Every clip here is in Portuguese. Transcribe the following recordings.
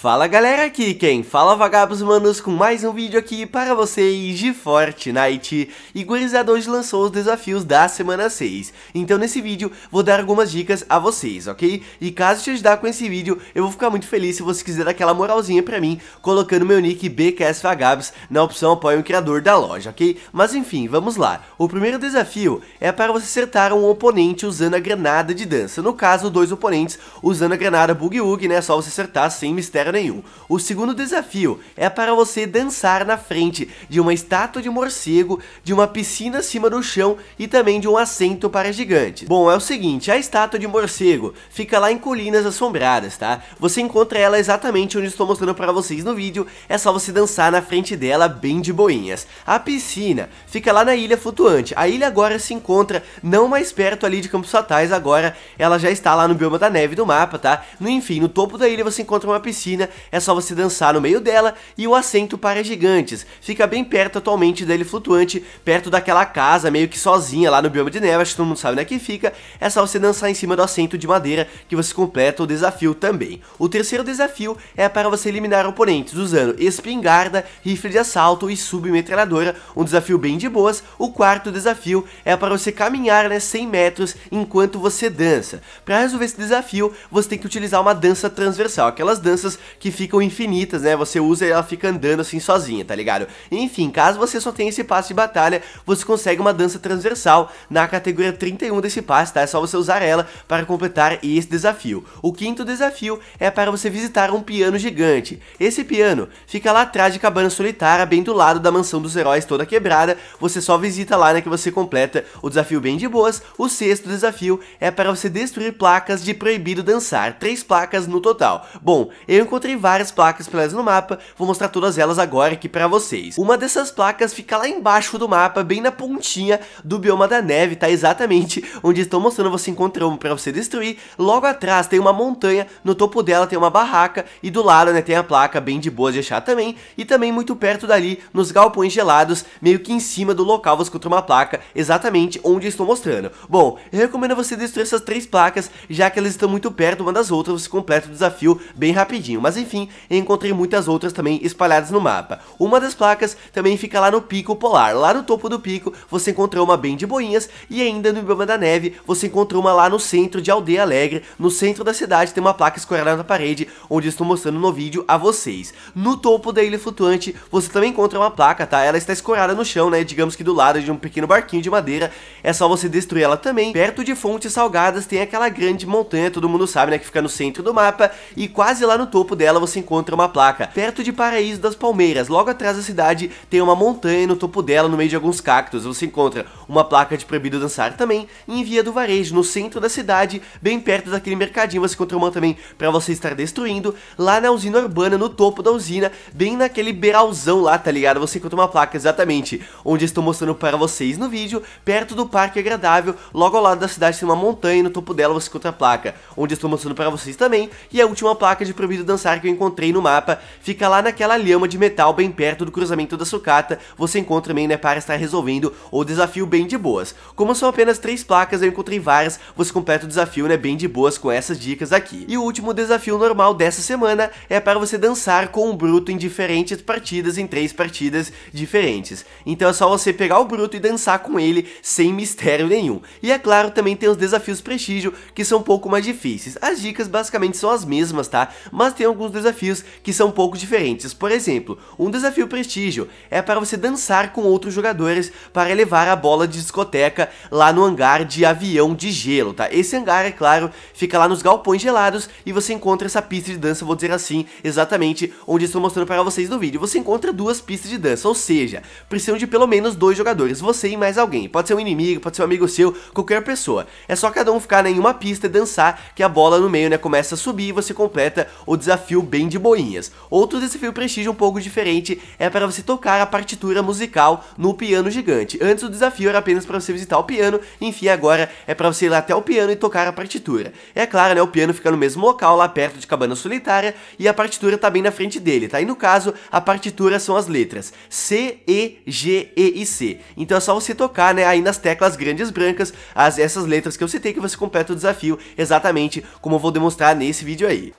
Fala galera aqui quem fala é vagabos manos com mais um vídeo aqui para vocês de Fortnite e Gurizada é hoje lançou os desafios da semana 6 então nesse vídeo vou dar algumas dicas a vocês ok e caso te ajudar com esse vídeo eu vou ficar muito feliz se você quiser dar aquela moralzinha pra mim colocando meu nick BKS Vagabos na opção apoia o criador da loja ok mas enfim vamos lá o primeiro desafio é para você acertar um oponente usando a granada de dança no caso dois oponentes usando a granada boogie woogie né só você acertar sem mistério nenhum. O segundo desafio é para você dançar na frente de uma estátua de morcego, de uma piscina acima do chão e também de um assento para gigantes. Bom, é o seguinte, a estátua de morcego fica lá em Colinas Assombradas, tá? Você encontra ela exatamente onde estou mostrando para vocês no vídeo, é só você dançar na frente dela bem de boinhas. A piscina fica lá na Ilha Flutuante, a ilha agora se encontra não mais perto ali de Campos Fatais, agora ela já está lá no bioma da neve do mapa, tá? No, enfim, no topo da ilha você encontra uma piscina é só você dançar no meio dela e o assento para gigantes. Fica bem perto atualmente dele flutuante, perto daquela casa meio que sozinha lá no bioma de neve, acho que todo mundo sabe onde é que fica. É só você dançar em cima do assento de madeira que você completa o desafio também. O terceiro desafio é para você eliminar oponentes usando espingarda, rifle de assalto e submetralhadora, um desafio bem de boas. O quarto desafio é para você caminhar né, 100 metros enquanto você dança. Para resolver esse desafio, você tem que utilizar uma dança transversal, aquelas danças que ficam infinitas, né? Você usa e ela fica andando assim sozinha, tá ligado? Enfim, caso você só tenha esse passe de batalha, você consegue uma dança transversal na categoria 31 desse passe, tá? É só você usar ela para completar esse desafio. O quinto desafio é para você visitar um piano gigante. Esse piano fica lá atrás de Cabana Solitária, bem do lado da mansão dos heróis toda quebrada. Você só visita lá, né, que você completa o desafio bem de boas. O sexto desafio é para você destruir placas de proibido dançar, três placas no total. Bom, eu encontrei encontrei várias placas pelas no mapa, vou mostrar todas elas agora aqui pra vocês. Uma dessas placas fica lá embaixo do mapa, bem na pontinha do bioma da neve, tá exatamente onde estou mostrando você encontrar um pra você destruir. Logo atrás tem uma montanha, no topo dela tem uma barraca e do lado né, tem a placa bem de boa de achar também. E também muito perto dali, nos galpões gelados, meio que em cima do local você encontra uma placa exatamente onde estou mostrando. Bom, eu recomendo você destruir essas três placas, já que elas estão muito perto uma das outras, você completa o desafio bem rapidinho mas enfim, encontrei muitas outras também espalhadas no mapa. Uma das placas também fica lá no Pico Polar, lá no topo do pico você encontrou uma bem de boinhas e ainda no Ibama da Neve você encontrou uma lá no centro de Aldeia Alegre, no centro da cidade tem uma placa escorada na parede, onde estou mostrando no vídeo a vocês. No topo da Ilha Flutuante você também encontra uma placa, tá? Ela está escorada no chão, né? Digamos que do lado de um pequeno barquinho de madeira, é só você destruir ela também. Perto de Fontes Salgadas tem aquela grande montanha, todo mundo sabe, né? Que fica no centro do mapa e quase lá no topo dela você encontra uma placa. Perto de Paraíso das Palmeiras, logo atrás da cidade, tem uma montanha no topo dela, no meio de alguns cactos, você encontra uma placa de proibido dançar também. em Via do Varejo, no centro da cidade, bem perto daquele mercadinho, você encontra uma também para você estar destruindo. Lá na usina urbana, no topo da usina, bem naquele beralzão lá, tá ligado? Você encontra uma placa exatamente onde estou mostrando para vocês no vídeo, perto do Parque Agradável, logo ao lado da cidade tem uma montanha no topo dela você encontra a placa, onde estou mostrando para vocês também. E a última placa de proibido dançar adversário que eu encontrei no mapa fica lá naquela lhama de metal bem perto do cruzamento da sucata, você encontra também, né, para estar resolvendo o desafio bem de boas. Como são apenas três placas, eu encontrei várias, você completa o desafio, né, bem de boas com essas dicas aqui. E o último desafio normal dessa semana é para você dançar com o Bruto em diferentes partidas, em três partidas diferentes. Então é só você pegar o Bruto e dançar com ele sem mistério nenhum. E é claro, também tem os desafios prestígio, que são um pouco mais difíceis. As dicas basicamente são as mesmas, tá? Mas tem alguns desafios que são um pouco diferentes. Por exemplo, um desafio prestígio é para você dançar com outros jogadores para levar a bola de discoteca lá no hangar de avião de gelo, tá? Esse hangar, é claro, fica lá nos galpões gelados e você encontra essa pista de dança, vou dizer assim, exatamente onde estou mostrando para vocês no vídeo. Você encontra duas pistas de dança, ou seja, precisam de pelo menos dois jogadores, você e mais alguém. Pode ser um inimigo, pode ser um amigo seu, qualquer pessoa. É só cada um ficar né, em uma pista e dançar que a bola no meio, né, começa a subir e você completa o desafio desafio bem de boinhas. Outro desafio prestígio um pouco diferente é para você tocar a partitura musical no piano gigante. Antes o desafio era apenas para você visitar o piano, enfim, agora é para você ir lá até o piano e tocar a partitura. É claro, né, o piano fica no mesmo local, lá perto de Cabana Solitária, e a partitura tá bem na frente dele, tá? E no caso, a partitura são as letras C, E, G, E e C. Então é só você tocar, né, aí nas teclas grandes brancas, as, essas letras que eu citei que você completa o desafio, exatamente como eu vou demonstrar nesse vídeo aí.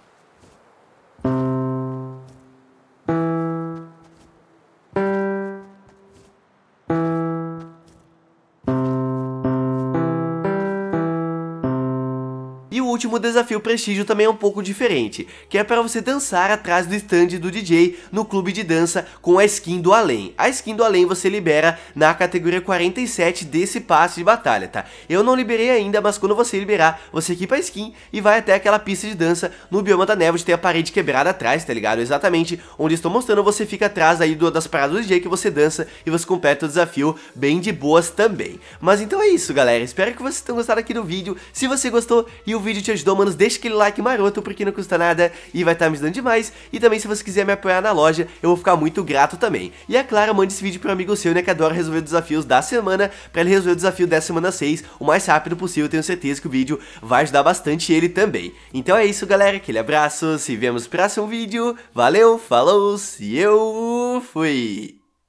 último desafio prestígio também é um pouco diferente, que é para você dançar atrás do stand do DJ no clube de dança com a skin do além. A skin do além você libera na categoria 47 desse passe de batalha, tá? Eu não liberei ainda, mas quando você liberar, você equipa a skin e vai até aquela pista de dança no bioma da neve, de tem a parede quebrada atrás, tá ligado? Exatamente onde estou mostrando, você fica atrás aí do, das paradas do DJ que você dança e você completa o desafio bem de boas também. Mas então é isso, galera. Espero que vocês tenham gostado aqui do vídeo. Se você gostou e o vídeo te te ajudou, manos, deixa aquele like maroto, porque não custa nada e vai estar tá me ajudando demais. E também se você quiser me apoiar na loja, eu vou ficar muito grato também. E é claro, mande esse vídeo para um amigo seu, né, que adora resolver desafios da semana, para ele resolver o desafio da semana 6 o mais rápido possível. tenho certeza que o vídeo vai ajudar bastante ele também. Então é isso, galera. Aquele abraço, se vemos no próximo vídeo. Valeu, falou, se eu fui!